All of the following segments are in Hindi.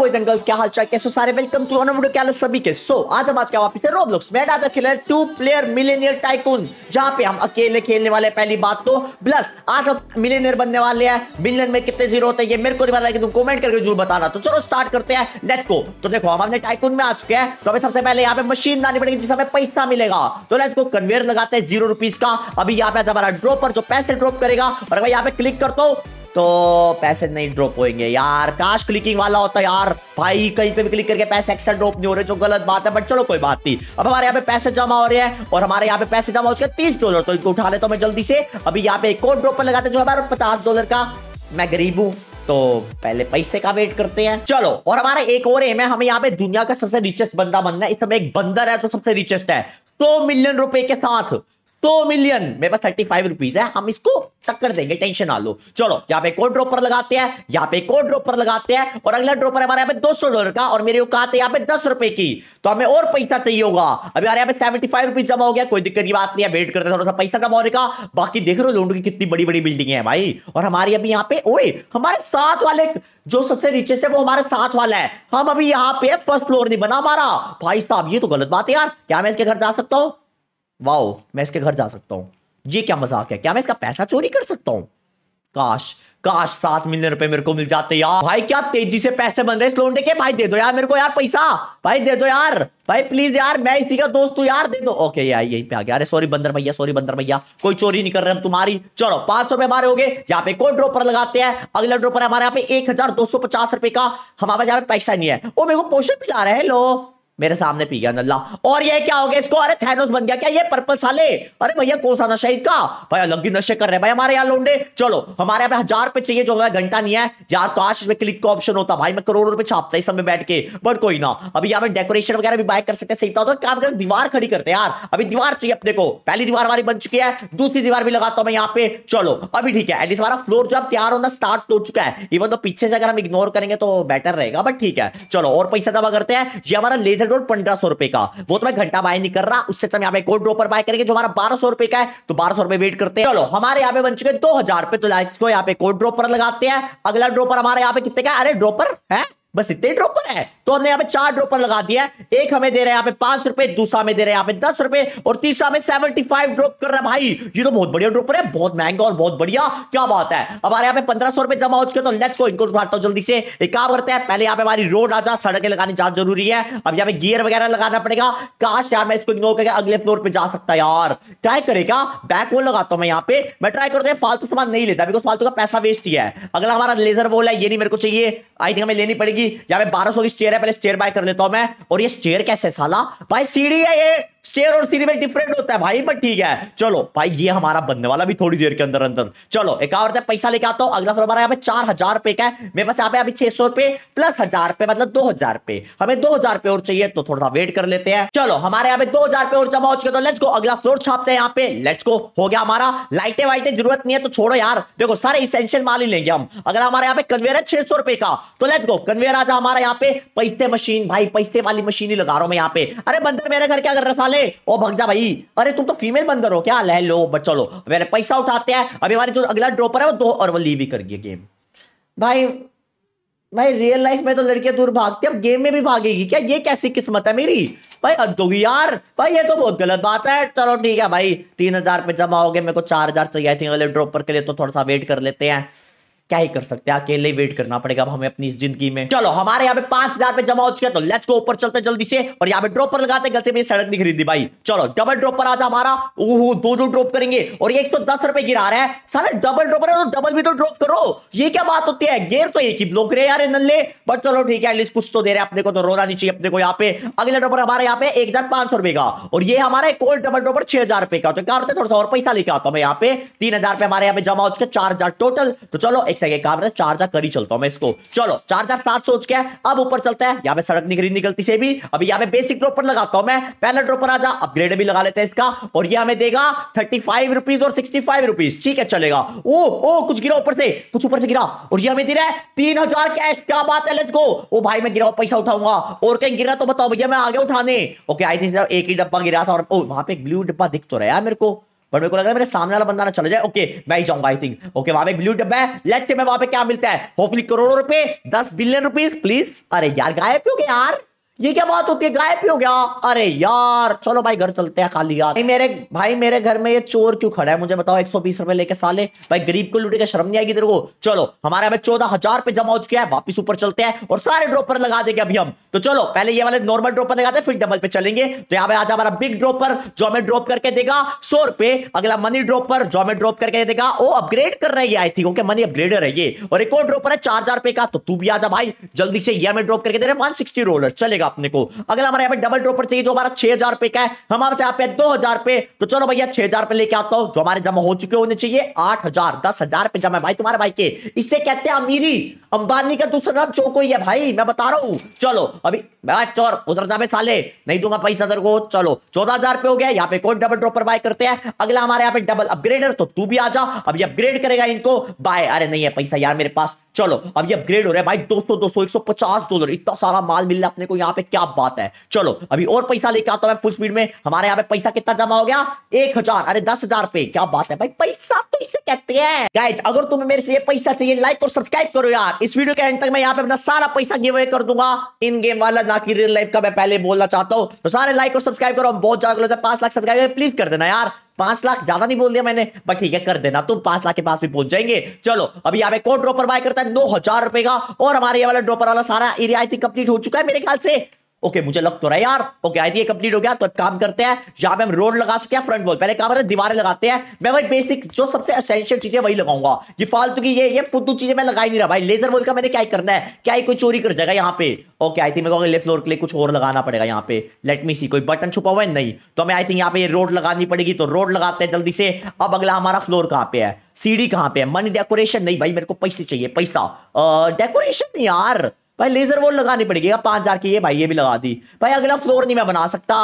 बॉयज एंगल्स क्या हाल चाल कैसे सारे वेलकम टू अनवर क्या सभी के सो so, आज हम आज क्या वापस है रोब्लॉक्स में आज खेल रहे टू प्लेयर मिलीनियर टाइकून जहां पे हम अकेले खेलने वाले पहली बात तो प्लस आज हम मिलीनियर बनने वाले हैं मिलियन में कितने जीरो होते हैं ये मेरे को नहीं पता लेकिन तुम कमेंट करके जरूर बताना तो चलो स्टार्ट करते हैं लेट्स गो तो देखो हम हमने टाइकून में आ चुके हैं तो हमें सबसे पहले यहाँ पे मशीन लानी पड़ेगी जिससे हमें पैसा मिलेगा तो लेट्स गो कन्वेयर लगाते हैं जीरो रुपीज का अभी यहाँ पे हमारा ड्रॉपर जो पैसे ड्रॉप करेगा और मैं यहाँ पे क्लिक करता हूँ तो पैसे नहीं ड्रॉप होएंगे यार काश क्लिकिंग वाला होता यार भाई कहीं पे भी क्लिक करके पैसे एक्स्ट्रा ड्रॉप नहीं हो रहे जो गलत बात है बट चलो कोई बात नहीं अब हमारे यहाँ पे पैसे जमा हो रहे हैं और हमारे यहाँ पे पैसे जमा हो चुके तीस डॉलर तो इनको उठा लेता तो हूँ मैं जल्दी से अभी यहाँ पे एक और ड्रॉप लगाते जो हमारा पचास डॉलर का मैं गरीब हूँ तो पहले पैसे का वेट करते हैं चलो और हमारा एक और एम है हमें यहाँ पे दुनिया का सबसे रिचेस्ट बंदा बनना है इस समय एक बंदर है जो सबसे रिचेस्ट है सौ मिलियन रुपए के साथ सो मिलियन मेरे पास थर्टी फाइव रुपीज है हम इसको टक्कर देंगे टेंशन ना लो चलो यहाँ पे कोड ड्रॉपर लगाते हैं यहाँ पे कोड ड्रॉपर लगाते हैं और अगला ड्रॉपर हमारे यहाँ पे दो सौ डॉलर का और मेरे को कहा था यहाँ पे दस रुपए की तो हमें और पैसा चाहिए होगा अभी हमारे यहाँ पे सेवेंटी फाइव रुपीज जमा हो गया कोई दिक्कत की बात नहीं है वेट करते थोड़ा सा पैसा जमा होने का बाकी देख रहे हो लोडो की कितनी बड़ी बड़ी बिल्डिंग है भाई और हमारे अभी यहाँ पे ओए हमारे साथ वाले जो सबसे रिचेस्ट है वो हमारे साथ वाला है हम अभी यहाँ पे फर्स्ट फ्लोर नहीं बना हमारा भाई साहब ये तो गलत बात है यार क्या मैं इसके घर जा सकता हूँ वाओ मैं इसके घर जा सकता हूं ये क्या मजाक है क्या मैं इसका पैसा चोरी कर सकता हूं काश काश सात मिलियन रुपए मेरे को मिल जाते यार भाई क्या तेजी से पैसे बन रहे इस लोन के भाई दे दो यार मेरे को यार पैसा भाई दे दो यार भाई प्लीज यार मैं इसी का दोस्त हूँ यार दे दो ओके यार यही पे आ गया अरे सॉरी बंदर भैया सॉरी बंदर भैया कोई चोरी नहीं कर रहे हम तुम्हारी चलो पांच सौ रुपए हमारे हो गए यहाँ पे कोई ड्रोपर लगाते हैं अगला ड्रोपर हमारे यहाँ पे एक रुपए का हमारे पास यहाँ पे पैसा नहीं है वो मेरे को पोषण पिला रहे हैं लो मेरे सामने पी गया नल्ला और ये क्या हो गया इसको अरे थैनोस बन गया क्या ये पर्पल साले अरे भैया कौन सा नशा इनका भाई अलग ही नशे कर रहे हैं भाई हमारे यहाँ लोंडे चलो हमारे यहाँ पे हजार रुपए चाहिए जो हमें घंटा नहीं है यार काश इसमें क्लिक का ऑप्शन होता भाई मैं करोड़ों रुपए छापता इस समय बैठ के बट कोई ना अभी यहाँ पे डेकोरेशन वगैरह भी बाय कर सकते सही तो काम कर दीवार खड़ी करते यार अभी दीवार चाहिए अपने को पहली दीवार हमारी बन चुकी है दूसरी दीवार भी लगाता हूँ मैं यहाँ पे चलो अभी ठीक है एटलीस्ट हमारा फ्लोर जो तैयार होना स्टार्ट हो चुका है इवन तो पीछे से अगर हम इग्नोर करेंगे तो बेटर रहेगा बट ठीक है चलो और पैसा जमा करते हैं ये हमारा लेजर डोर पंद्रह सौ रुपए का वो तो मैं घंटा बाय नहीं कर रहा उससे हम अच्छा यहाँ पे कोड ड्रॉपर बाय करेंगे जो हमारा बारह सौ रुपए का है तो बारह सौ रुपए वेट करते हैं चलो हमारे यहाँ पे बन चुके दो हजार रुपए तो यहाँ पे कोड ड्रॉपर लगाते हैं अगला ड्रॉपर हमारे यहाँ पे कितने का अरे ड्रॉपर है बस इतने ड्रोपर है तो हमने यहाँ पे चार ड्रोपर लगा दिया है एक हमें दे रहे हैं यहाँ पे पांच रुपए दूसरा में दे रहे हैं यहाँ पे दस रुपए और तीसरा हमें सेवेंटी फाइव ड्रॉप कर रहा है भाई ये तो बहुत बढ़िया ड्रॉपर है बहुत महंगा और बहुत बढ़िया क्या बात है हमारे यहाँ पे पंद्रह सौ रुपए जमा हो चुके तो लेट्स को इनको उठाता तो हूँ जल्दी से एक काम करते हैं पहले यहाँ पे हमारी रोड आ जाए सड़कें लगानी ज्यादा जरूरी है अब यहाँ पे गियर वगैरह लगाना पड़ेगा काश यार मैं इसको इग्नोर करके अगले फ्लोर पर जा सकता यार ट्राई करेगा बैक वोल लगाता हूँ मैं यहाँ पे मैं ट्राई करते फालतू सामान नहीं लेता बिकॉज फालतू का पैसा वेस्ट ही है अगला हमारा लेजर वोल है ये नहीं मेरे को चाहिए आई थिंक हमें लेनी पड़ेगी यहाँ पे बारह सौ की स्टेयर है पहले स्टेयर बाय कर लेता हूँ मैं और ये स्टेयर कैसे साला भाई सीढ़ी है ये शेयर और सीरी में डिफरेंट होता है भाई बट ठीक है चलो भाई ये हमारा बनने वाला भी थोड़ी देर के अंदर अंदर चलो एक और पैसा लेके आता हूँ अगला फ्लोर हमारा यहाँ पे चार हजार रुपए का है मेरे पास यहाँ पे अभी छह सौ रुपए प्लस हजार रुपए मतलब दो हजार रुपए हमें दो हजार रुपए और चाहिए तो थोड़ा सा वेट कर लेते हैं चलो हमारे यहाँ पे दो हजार रुपए और जमा हो चुके तो लेट्स गो अगला फ्लोर छापते हैं यहाँ पे लेट्स गो हो गया हमारा लाइटें वाइटें जरूरत नहीं है तो छोड़ो यार देखो सारे इसेंशियल माल ही लेंगे हम अगला हमारे यहाँ पे कन्वेयर है छह सौ रुपए का तो लेट्स गो कन्वेयर आ जा हमारा यहाँ पे पैसे मशीन भाई पैसे वाली मशीन ही लगा रहा हूँ मैं यहाँ पे अरे बंदर मेरे घर क्या कर रहा वाले ओ भगजा भाई अरे तुम तो फीमेल बंदर हो क्या ले लो चलो मेरे पैसा उठाते हैं अभी हमारे जो अगला ड्रॉपर है वो दो और वो लीव ही कर गई गेम भाई भाई रियल लाइफ में तो लड़कियां दूर भागती अब गेम में भी भागेगी क्या ये कैसी किस्मत है मेरी भाई अधोगी यार भाई ये तो बहुत गलत बात है चलो ठीक है भाई तीन हजार पे जमा हो गए मेरे को चार हजार चाहिए थी अगले ड्रॉपर के लिए तो थोड़ा सा वेट कर लेते हैं क्या ही कर सकते हैं अकेले वेट करना पड़ेगा अब हमें अपनी इस जिंदगी में चलो हमारे यहाँ पे पांच हजार पे जमा हो चुके तो लेट्स को ऊपर चलते जल्दी से और यहाँ पे ड्रॉपर लगाते गल से सड़क नहीं खरीदी भाई चलो डबल ड्रॉपर आज हमारा ओह दो दो ड्रॉप करेंगे और एक सौ दस रुपए गिरा रहा है सारे डबल ड्रॉपर है तो डबल भी तो ड्रॉप करो ये क्या बात होती है गेर तो एक ही ब्लॉक रहे यार नल्ले बट चलो ठीक है एटलीस्ट कुछ तो दे रहे अपने को तो रोना नहीं चाहिए अपने को यहाँ पे अगले ड्रॉपर हमारे यहाँ पे एक हजार पांच सौ रुपए का और ये हमारा एक डबल ड्रॉपर छह हजार रुपए का तो क्या होता है थोड़ा सा और पैसा लेके आता हूँ यहाँ पे तीन हजार रुपए हमारे यहाँ पे जमा हो चुके चार हजार टोटल तो चलो एक सेकेंड कहा चार हजार कर ही चलता हूं मैं इसको चलो चार हजार सात सोच के अब ऊपर चलता है यहाँ पे सड़क निकली निकलती से भी अभी यहाँ पे बेसिक ड्रोपर लगाता हूं मैं पहला ड्रोपर आ अपग्रेड भी लगा लेते हैं इसका और ये हमें देगा थर्टी फाइव रुपीज और सिक्सटी फाइव रुपीज ठीक है चलेगा ओ ओ कुछ गिरा ऊपर से कुछ ऊपर से गिरा और ये हमें दे रहा है तीन हजार कैश क्या बात है लेट्स गो ओ भाई मैं गिरा पैसा उठाऊंगा और कहीं गिरा तो बताओ भैया मैं आगे उठाने ओके आई थी एक ही डब्बा गिरा था और ओ वहां पे ब्लू डब्बा दिख तो रहा है मेरे को बट मेरे को लग रहा है मेरे सामने वाला बंदा ना चला जाए ओके मैं ही जाऊंगा आई थिंक ओके वहां पे ब्लू डब्बा है लेट्स से मैं वहां पे क्या मिलता है होपफुली करोड़ों रुपए दस बिलियन रुपीज प्लीज अरे यार गायब क्यों यार ये क्या बात होती है गायब हो गया अरे यार चलो भाई घर चलते हैं खाली यार भाई मेरे भाई मेरे घर में ये चोर क्यों खड़ा है मुझे बताओ एक सौ बीस रुपए लेके साले भाई गरीब को लूटे का शर्म नहीं आएगी तेरे को चलो हमारे हमें चौदह हजार पे जमा हो चुके है वापस ऊपर चलते हैं और सारे ड्रॉपर लगा देंगे अभी हम तो चलो पहले ये वाले नॉर्मल ड्रॉपर लगाते हैं फिर डबल पे चलेंगे तो यहाँ पे आज हमारा बिग ड्रॉपर जो हमें ड्रॉप करके देगा सौ रुपए अगला मनी ड्रॉपर जो हमें ड्रॉप करके देगा वो अपग्रेड कर रही है I think okay money upgrader है ये और एक और ड्रॉपर है चार हजार रुपए का तो तू भी आ भाई जल्दी से ये हमें ड्रॉप करके दे रहे वन सिक्सटी रोलर चलेगा अपने को अगला हमारे यहाँ पे डबल ड्रोपर चाहिए जो हमारा छह हजार रुपए का है हम आपसे आप दो हजार रुपए तो चलो भैया छह हजार रुपए लेके आता हूँ जो हमारे जमा हो चुके होने चाहिए आठ हजार दस हजार रुपए जमा भाई तुम्हारे भाई के इससे कहते हैं अमीरी अंबानी का दूसरा नाम चौको कोई है भाई मैं बता रहा हूँ चलो अभी चोर उधर जाबे साले नहीं दूंगा पैसा तेरे को चलो चौदह हजार पे हो गया यहाँ पे कौन डबल ड्रोपर बाय करते हैं अगला हमारे यहाँ पे डबल अपग्रेडर तो तू भी आ जा अभी अपग्रेड करेगा इनको बाय अरे नहीं है पैसा यार मेरे पास चलो अब ये अपग्रेड हो रहा है भाई दोस्तों एक सौ पचास डॉलर इतना सारा माल मिल रहा है अपने को यहाँ पे पे क्या बात है चलो अभी और पैसा लेके आता हूं फुल स्पीड में हमारे यहाँ पे पैसा कितना जमा हो गया एक हजार अरे दस हजार पे क्या बात है भाई पैसा तो इसे कहते हैं गाइज अगर तुम्हें मेरे से ये पैसा चाहिए लाइक और सब्सक्राइब करो यार इस वीडियो के एंड तक मैं यहाँ पे अपना सारा पैसा गिव अवे कर दूंगा इन गेम वाला ना कि रियल लाइफ का मैं पहले बोलना चाहता हूँ तो सारे लाइक और सब्सक्राइब करो बहुत ज्यादा पांच लाख सब्सक्राइब प्लीज कर देना यार पांच लाख ज्यादा नहीं बोल दिया मैंने बट ठीक है कर देना तुम पांच लाख के पास भी पहुंच जाएंगे चलो अभी यहाँ पे कौन ड्रॉपर बाय करता है दो हजार रुपए का और हमारे ये वाला ड्रॉपर वाला सारा एरिया आई थिंक कंप्लीट हो चुका है मेरे ख्याल से ओके मुझे लग तो रहा है यार ओके आई थी कंप्लीट हो गया तो अब काम करते हैं जहां पे हम रोड लगा हैं फ्रंट वॉल पहले काम दीवारें लगाते हैं मैं भाई बेसिक जो सबसे असेंशियल चीजें वही लगाऊंगा ये फालतू की ये ये फुद्दू चीजें मैं लगा ही नहीं रहा भाई लेजर वॉल का मैंने क्या करना है क्या ही कोई चोरी कर जाएगा यहाँ पे ओके आई थी मेरे को लेफ्ट फ्लोर के लिए कुछ और लगाना पड़ेगा यहाँ पे लेट मी सी कोई बटन छुपा हुआ है नहीं तो हमें आई थिंक यहाँ पे रोड लगानी पड़ेगी तो रोड लगाते हैं जल्दी से अब अगला हमारा फ्लोर कहाँ पे है सीढ़ी कहाँ पे है मनी डेकोरेशन नहीं भाई मेरे को पैसे चाहिए पैसा डेकोरेशन यार भाई लेजर वॉल लगानी पड़ेगी पांच हजार की ये भाई ये भी लगा दी भाई अगला फ्लोर नहीं मैं बना सकता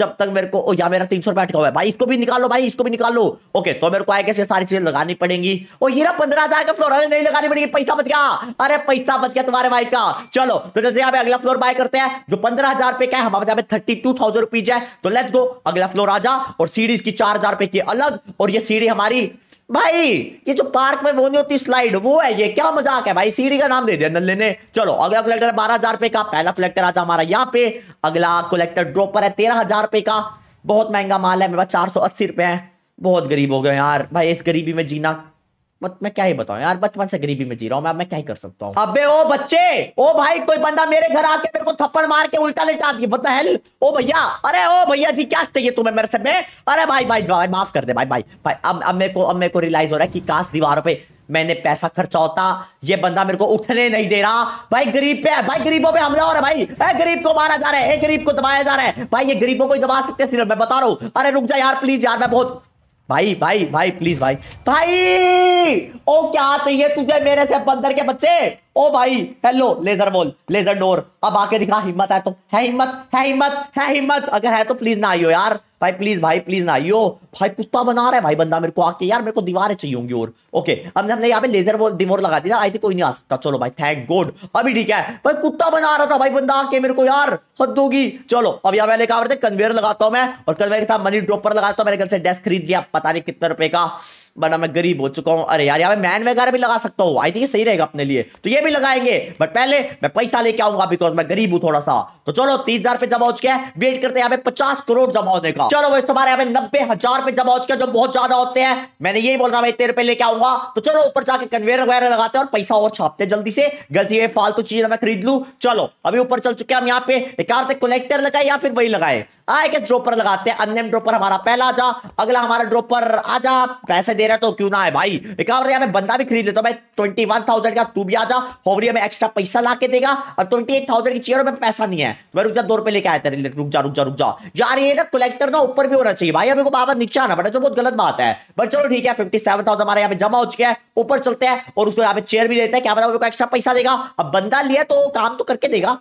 जब तक मेरे को ओ या मेरा तीन सौ रुपया अटका हुआ है भाई इसको भी निकालो भाई इसको भी निकालो ओके तो मेरे को आएगा कैसे सारी चीजें लगानी पड़ेंगी ओ ये ना पंद्रह हजार का फ्लोर अरे नहीं लगानी पड़ेगी पैसा बच गया अरे पैसा बच गया तुम्हारे भाई का चलो तो जैसे यहाँ पे अगला फ्लोर बाय करते हैं जो पंद्रह हजार पे क्या है हमारे थर्टी टू थाउजेंड रुपीज है तो लेट्स गो अगला फ्लोर आ जा और सीढ़ी इसकी चार हजार रुपए की अलग और ये सीढ़ी हमारी भाई ये जो पार्क में वो नहीं होती स्लाइड वो है ये क्या मजाक है भाई सीढ़ी का नाम दे दिया नल्ले ने चलो अगला कलेक्टर बारह हजार रुपए का पहला कलेक्टर आज हमारा यहाँ पे अगला कलेक्टर ड्रॉपर है तेरह हजार रुपए का बहुत महंगा माल है मेरे पास चार सौ अस्सी रुपए है बहुत गरीब हो गए यार भाई इस गरीबी में जीना मत मैं क्या ही बताऊं यार बचपन से गरीबी में जी रहा हूं मैं मैं क्या ही कर सकता हूं अबे ओ बच्चे ओ भाई कोई बंदा मेरे घर आके मेरे को थप्पड़ मार के उल्टा लेटा दिया बता हेल ओ भैया अरे ओ भैया जी क्या चाहिए तुम्हें मेरे से मैं अरे भाई भाई भाई माफ कर दे भाई भाई भाई अब अब मेरे को अब मेरे को रियलाइज हो रहा है कि काश दीवारों पे मैंने पैसा खर्चा होता ये बंदा मेरे को उठने नहीं दे रहा भाई गरीब पे भाई गरीबों पे हमला हो रहा है भाई गरीब को मारा जा रहा है गरीब को दबाया जा रहा है भाई ये गरीबों को ही दबा सकते हैं सिर्फ मैं बता रहा हूँ अरे रुक जा यार प्लीज यार मैं बहुत भाई भाई भाई प्लीज भाई भाई ओ क्या चाहिए तुझे मेरे से बंदर के बच्चे ओ भाई हेलो लेजर बोल लेजर डोर अब आके दिखा हिम्मत है तो है हिम्मत है हिम्मत है हिम्मत अगर है तो प्लीज ना आइयो यार भाई प्लीज भाई प्लीज ना आइयो भाई कुत्ता बना रहा है भाई बंदा मेरे को आके यार मेरे को दीवारें चाहिए होंगी और ओके अब हमने यहाँ पे लेजर वो दिमोर लगा दी ना आई थी कोई नहीं आ सकता चलो भाई थैंक गॉड अभी ठीक है भाई कुत्ता बना रहा था भाई बंदा आके मेरे को यार हद होगी चलो अब यहाँ पहले कहा कन्वेयर लगाता हूँ मैं और कन्वेयर के साथ मनी ड्रॉपर लगाता हूँ मेरे घर से डेस्क खरीद लिया पता नहीं कितने रुपए का बना मैं गरीब हो चुका हूँ अरे यार यहाँ मैन वगैरह भी लगा सकता हूँ आई थिंक सही रहेगा अपने लिए तो ये भी लगाएंगे बट पहले मैं पैसा लेके आऊंगा बिकॉज मैं गरीब हूँ थोड़ा सा तो चलो तीस हजार पे जमा हो चुका है वेट करते हैं यहाँ पे पचास करोड़ जमा होने का चलो वैसे तुम्हारे यहाँ पे नब्बे हजार पे जमा हो चुका जो बहुत ज्यादा होते हैं मैंने यही बोल रहा भाई तेरे पे लेके आऊंगा तो चलो ऊपर जाके कन्वेयर वगैरह लगाते हैं और पैसा और छापते जल्दी से गलती है फालतू चीज मैं खरीद लू चलो अभी ऊपर चल चुके हैं हम यहाँ पे एक कलेक्टर लगाए या फिर वही लगाए आए किस ड्रोपर लगाते हैं अन्य ड्रोपर हमारा पहला जा अगला हमारा आ जा पैसे दे रहा तो क्यों ना है भाई कहा रहा मैं बंदा भी खरीद लेता हूँ भाई ट्वेंटी वन थाउजेंड का तू भी आ जा होवरी हमें एक्स्ट्रा पैसा ला के देगा और ट्वेंटी एट थाउजेंड की चेयर में पैसा नहीं है मैं रुक जा दो रुपए लेके आया तेरे रुक जा रुक जा रुक जा यार ये ना कलेक्टर ना ऊपर भी होना चाहिए भाई अभी को बाबा नीचे आना पड़ा जो बहुत गलत बात है बट चलो ठीक है फिफ्टी सेवन थाउजेंड हमारे यहाँ पे जमा हो चुके हैं ऊपर चलते हैं और उसको यहाँ पे चेयर भी देते हैं क्या बताओ मेरे को एक्स्ट्रा पैसा देगा अब बंदा लिया तो काम तो करके देगा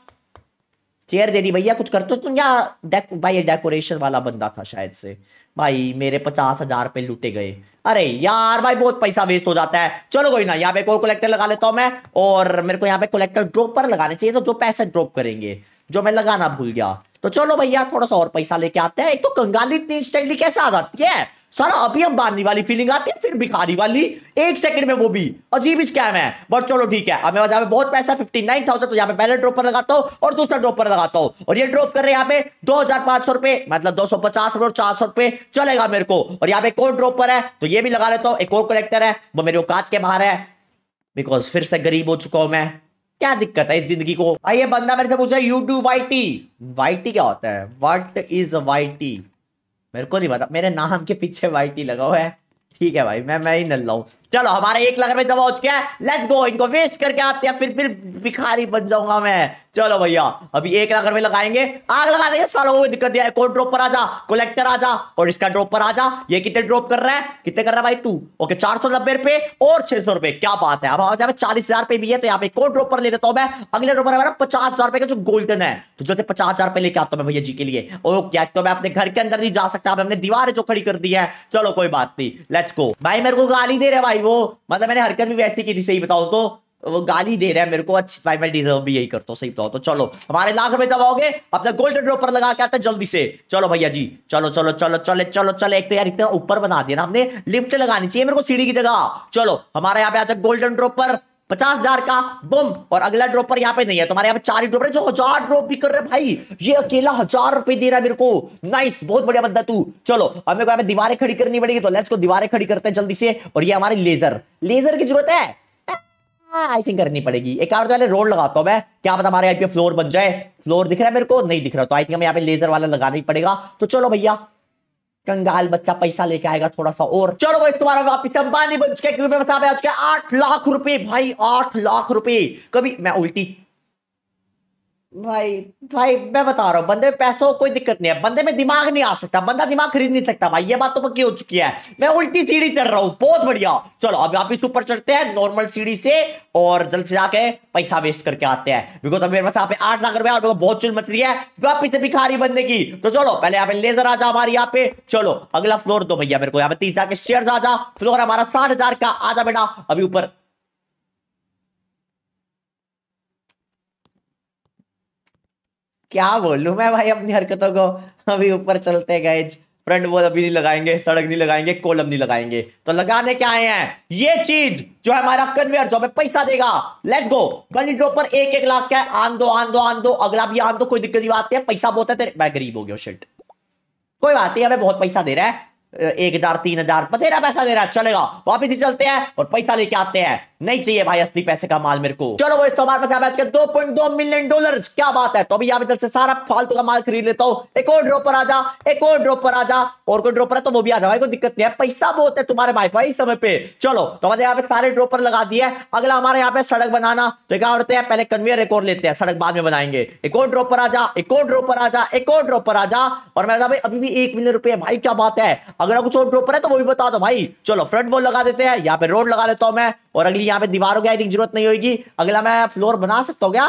चेयर दे दी भैया कुछ कर तो तुम तो या डेक भाई डेकोरेशन वाला बंदा था शायद से भाई मेरे पचास हजार रुपये लूटे गए अरे यार भाई बहुत पैसा वेस्ट हो जाता है चलो कोई ना यहाँ पे कोई कलेक्टर लगा लेता हूँ मैं और मेरे को यहाँ पे कलेक्टर ड्रॉपर लगाने चाहिए तो जो पैसे ड्रॉप करेंगे जो मैं लगाना भूल गया तो चलो भैया थोड़ा सा और पैसा लेके आते हैं एक तो कंगाली इतनी इंस्टेंटली कैसे आ जाती है सारा अभी हम बारनी वाली फीलिंग आती है फिर भिखारी वाली एक सेकंड में वो भी अजीब स्कैम है बट चलो ठीक है अब मैं बहुत पैसा फिफ्टी नाइन थाउजेंड तो यहाँ पे पहले ड्रॉप पर लगाता हूँ और दूसरा ड्रॉप पर लगाता हूँ और ये ड्रॉप कर रहे यहाँ पे दो हजार पांच सौ रुपए मतलब दो सौ पचास रुपए और चार सौ रुपए चलेगा मेरे को और यहाँ पे एक और ड्रॉप पर है तो ये भी लगा लेता हूँ एक और कलेक्टर है वो मेरे औकात के बाहर है बिकॉज फिर से गरीब हो चुका हूं मैं क्या दिक्कत है इस जिंदगी को आइए बंदा मेरे से पूछ रहा है you do Y T Y T क्या होता है वट इज वाई टी मेरे को नहीं पता मेरे नाम के पीछे वाई टी लगा हुआ है ठीक है भाई मैं मैं ही नल रहा हूँ चलो हमारे एक लाख रुपए जमा हो चुके है लेट्स गो इनको वेस्ट करके आते हैं फिर फिर भिखारी बन जाऊंगा मैं चलो भैया अभी एक लाख रुपए लगाएंगे आग लगा देंगे सालों को दिक्कत दिया कौन ड्रॉप पर आ जा कलेक्टर आ जा और इसका ड्रॉप पर आ जा ये कितने ड्रॉप कर रहा है कितने कर रहा है भाई तू ओके चार सौ नब्बे रुपए और छह सौ रुपए क्या बात है अब हमारे यहाँ चालीस हजार रुपए भी है तो यहाँ पे कौन ड्रॉप पर ले लेता हूँ मैं अगले ड्रॉप पर हमारा पचास हजार रुपए का जो गोल्डन है तो जैसे पचास हजार रुपए लेके आता हूँ भैया जी के लिए ओके तो मैं अपने घर के अंदर नहीं जा सकता हमने दीवार जो खड़ी कर दी है चलो कोई बात नहीं लेट्स गो भाई मेरे को गाली दे रहे भाई भाई वो मतलब मैंने हरकत भी वैसी की थी सही बताओ तो वो गाली दे रहा है मेरे को अच्छी भाई मैं डिजर्व भी यही करता हूँ सही बताओ तो चलो हमारे लाख में जब आओगे अपना गोल्डन ड्रॉप लगा के आता जल्दी से चलो भैया जी चलो चलो चलो चले चलो चले एक तो यार इतना ऊपर बना दिया ना हमने लिफ्ट लगानी चाहिए मेरे को सीढ़ी की जगह चलो हमारे यहाँ पे आ जाए गोल्डन ड्रॉप पचास हजार का बम और अगला ड्रॉपर यहाँ पे नहीं है तुम्हारे यहाँ पे चार ही ड्रॉपर है जो हजार ड्रॉप भी कर रहे भाई ये अकेला हजार रुपए दे रहा है मेरे को नाइस बहुत बढ़िया बंदा तू चलो मेरे को दीवारें खड़ी करनी पड़ेगी तो लेट्स को दीवारें खड़ी करते हैं जल्दी से और ये हमारी लेजर लेजर की जरूरत है आई ah, थिंक करनी पड़ेगी एक और वाले रोड लगाता हूँ मैं क्या पता हमारे यहाँ पे फ्लोर बन जाए फ्लोर दिख रहा है मेरे को नहीं दिख रहा तो आई थिंक हमें यहाँ पे लेजर वाला लगाना ही पड़ेगा तो चलो भैया कंगाल बच्चा पैसा लेके आएगा थोड़ा सा और चलो भाई तुम्हारा वापिस अंबानी बन के आठ लाख रुपए भाई आठ लाख रुपए कभी मैं उल्टी भाई भाई मैं बता रहा हूँ बंदे में पैसों कोई दिक्कत नहीं है बंदे में दिमाग नहीं आ सकता बंदा दिमाग खरीद नहीं सकता भाई ये बात तो पक्की हो चुकी है मैं उल्टी सीढ़ी चढ़ रहा हूँ बहुत बढ़िया चलो अब आप इस ऊपर चढ़ते हैं नॉर्मल सीढ़ी से और जल्द से जाके पैसा वेस्ट करके आते हैं बिकॉज अभी मेरे पास यहाँ पे आठ लाख रुपया बहुत चुन मचली है वापिस से भिखारी बंदे की तो चलो पहले यहाँ पे लेजर आ जा हमारे यहाँ पे चलो अगला फ्लोर दो भैया मेरे को यहाँ पे तीस हजार के शेयर आ जा फ्लोर हमारा साठ हजार का आ जा बेटा अभी ऊपर क्या बोलू मैं भाई अपनी हरकतों को अभी ऊपर चलते गए फ्रंट वॉल अभी नहीं लगाएंगे सड़क नहीं लगाएंगे कोलम नहीं लगाएंगे तो लगाने क्या आए हैं ये चीज जो है हमारा कन्वेयर जो हमें पैसा देगा लेट्स गो गली ड्रॉप पर एक एक लाख का आन दो आन दो आन दो अगला भी आन दो कोई दिक्कत नहीं बात है पैसा बहुत है तेरे मैं गरीब हो गया शिट कोई बात नहीं हमें बहुत पैसा दे रहा है एक हजार तीन हजार तेरा पैसा दे रहा है चलेगा वापिस ही चलते हैं और पैसा लेके आते हैं नहीं चाहिए भाई असली पैसे का माल मेरे को चलो वो इस तो हमारे पास आ चुके दो पॉइंट दो मिलियन डॉलर क्या बात है तो अभी यहाँ पे से सारा फालतू का माल खरीद लेता हूँ एक और ड्रॉप पर आ जा एक और ड्रॉप पर आ जा और कोई ड्रॉपर है तो वो भी आ जा भाई कोई दिक्कत नहीं है पैसा बहुत है तुम्हारे भाई भाई समय पे चलो तो हमारे यहाँ पे सारे ड्रॉपर लगा दिया अगला हमारे यहाँ पे सड़क बनाना तो क्या होते हैं पहले कन्वेयर एक और लेते हैं सड़क बाद में बनाएंगे एक और ड्रॉप पर आ जा एक और ड्रॉप पर आ जा एक और पर आ जा और मैं भाई अभी भी एक मिलियन रुपए भाई क्या बात है अगर कुछ और ड्रॉपर है तो वो भी बता दो भाई चलो फ्रंट वो लगा देते हैं यहाँ पे रोड लगा लेता हूँ मैं और अगली यहाँ पे दीवार हो गया आई जरूरत नहीं होगी अगला मैं फ्लोर बना सकता हूँ क्या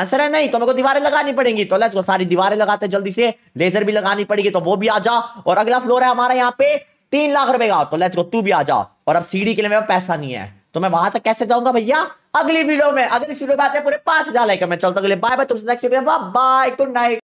आंसर है नहीं तो मेरे को दीवारें लगानी पड़ेंगी तो लेट्स को सारी दीवारें लगाते हैं जल्दी से लेजर भी लगानी पड़ेगी तो वो भी आ जा और अगला फ्लोर है हमारा यहाँ पे तीन लाख रुपए का तो लेट्स को तू भी आ जा और अब सीढ़ी के लिए मेरा पैसा नहीं है तो मैं वहां तक कैसे जाऊंगा भैया अगली वीडियो में अगली वीडियो में आते हैं पूरे पांच हजार लाइक मैं चलता हूँ बाय बाय तुमसे next video bye good night